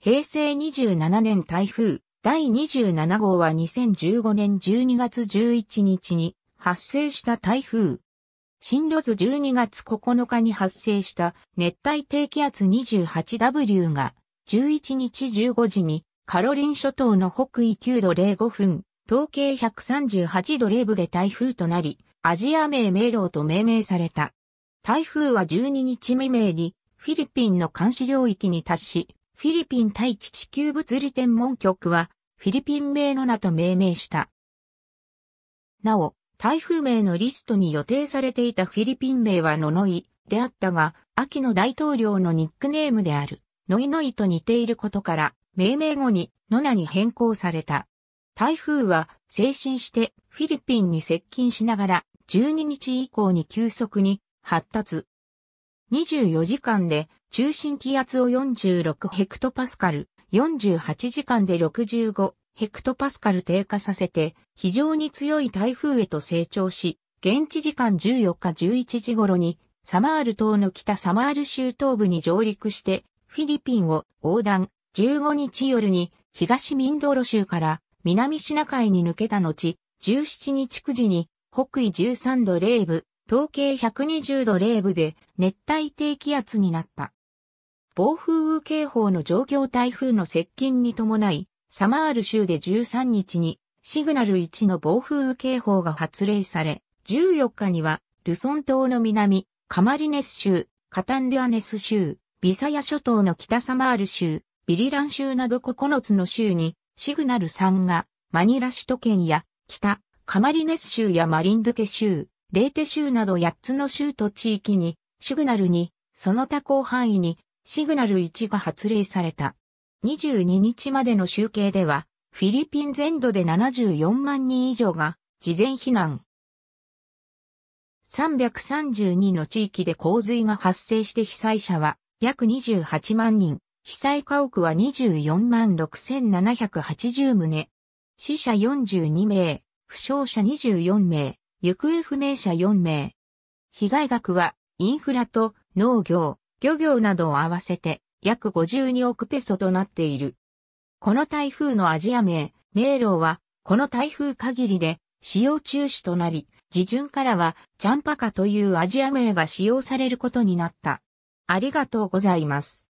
平成27年台風第27号は2015年12月11日に発生した台風。進路図12月9日に発生した熱帯低気圧 28W が11日15時にカロリン諸島の北緯9度05分、統計138度0ブで台風となり、アジア名迷路と命名された。台風は12日未明にフィリピンの監視領域に達し、フィリピン大気地球物理天文局は、フィリピン名の名と命名した。なお、台風名のリストに予定されていたフィリピン名はノノイであったが、秋の大統領のニックネームである、ノイノイと似ていることから、命名後にノナに変更された。台風は精神してフィリピンに接近しながら12日以降に急速に発達、24時間で中心気圧を46ヘクトパスカル、48時間で65ヘクトパスカル低下させて、非常に強い台風へと成長し、現地時間14日11時頃に、サマール島の北サマール州東部に上陸して、フィリピンを横断、15日夜に東ミンドロ州から南シナ海に抜けた後、17日9時に北緯13度0部統計120度0部で熱帯低気圧になった。暴風雨警報の状況台風の接近に伴い、サマール州で13日にシグナル1の暴風雨警報が発令され、14日にはルソン島の南、カマリネス州、カタンデュアネス州、ビサヤ諸島の北サマール州、ビリラン州など9つの州にシグナル3がマニラ首都圏や北カマリネス州やマリンドケ州、レーテ州など8つの州と地域に、シグナルに、その他広範囲に、シグナル1が発令された。22日までの集計では、フィリピン全土で74万人以上が、事前避難。332の地域で洪水が発生して被災者は、約28万人、被災家屋は24万6780棟、死者42名、負傷者24名、行方不明者4名。被害額は、インフラと農業、漁業などを合わせて約52億ペソとなっている。この台風のアジア名、迷路は、この台風限りで使用中止となり、自順からは、チャンパカというアジア名が使用されることになった。ありがとうございます。